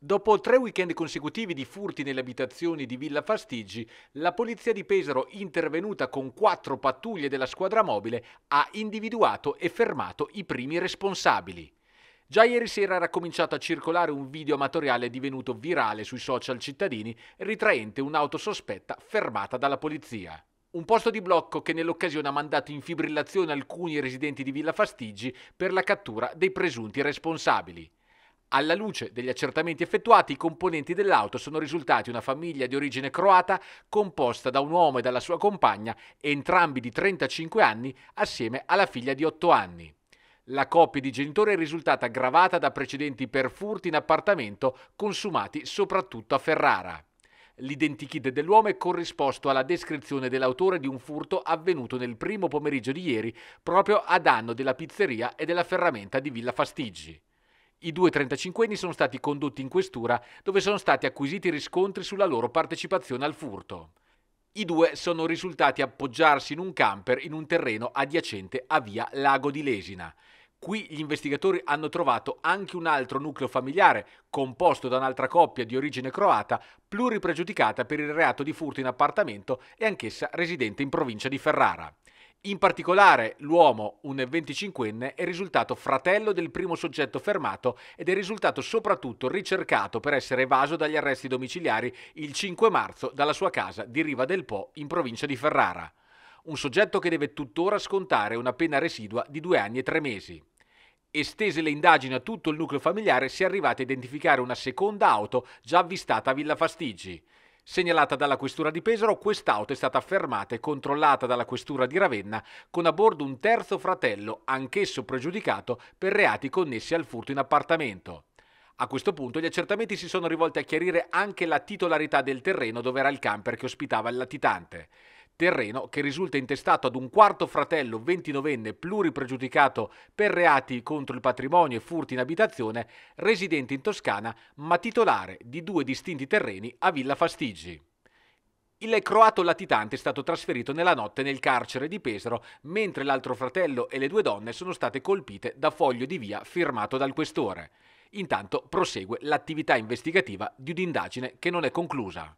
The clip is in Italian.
Dopo tre weekend consecutivi di furti nelle abitazioni di Villa Fastigi, la polizia di Pesaro, intervenuta con quattro pattuglie della squadra mobile, ha individuato e fermato i primi responsabili. Già ieri sera era cominciato a circolare un video amatoriale divenuto virale sui social cittadini, ritraente un'auto sospetta fermata dalla polizia. Un posto di blocco che nell'occasione ha mandato in fibrillazione alcuni residenti di Villa Fastigi per la cattura dei presunti responsabili. Alla luce degli accertamenti effettuati, i componenti dell'auto sono risultati una famiglia di origine croata composta da un uomo e dalla sua compagna, entrambi di 35 anni, assieme alla figlia di 8 anni. La coppia di genitori è risultata aggravata da precedenti per furti in appartamento consumati soprattutto a Ferrara. L'identikit dell'uomo è corrisposto alla descrizione dell'autore di un furto avvenuto nel primo pomeriggio di ieri proprio a danno della pizzeria e della ferramenta di Villa Fastigi. I due 35enni sono stati condotti in questura dove sono stati acquisiti riscontri sulla loro partecipazione al furto. I due sono risultati appoggiarsi in un camper in un terreno adiacente a via Lago di Lesina. Qui gli investigatori hanno trovato anche un altro nucleo familiare, composto da un'altra coppia di origine croata, pluripregiudicata per il reato di furto in appartamento e anch'essa residente in provincia di Ferrara. In particolare, l'uomo, un 25enne, è risultato fratello del primo soggetto fermato ed è risultato soprattutto ricercato per essere evaso dagli arresti domiciliari il 5 marzo dalla sua casa di Riva del Po, in provincia di Ferrara. Un soggetto che deve tuttora scontare una pena residua di due anni e tre mesi. Estese le indagini a tutto il nucleo familiare si è arrivati a identificare una seconda auto già avvistata a Villa Fastigi. Segnalata dalla questura di Pesaro, quest'auto è stata fermata e controllata dalla questura di Ravenna con a bordo un terzo fratello, anch'esso pregiudicato per reati connessi al furto in appartamento. A questo punto gli accertamenti si sono rivolti a chiarire anche la titolarità del terreno dove era il camper che ospitava il latitante terreno che risulta intestato ad un quarto fratello 29enne pluripregiudicato per reati contro il patrimonio e furti in abitazione, residente in Toscana ma titolare di due distinti terreni a Villa Fastigi. Il croato latitante è stato trasferito nella notte nel carcere di Pesaro, mentre l'altro fratello e le due donne sono state colpite da foglio di via firmato dal questore. Intanto prosegue l'attività investigativa di un'indagine che non è conclusa.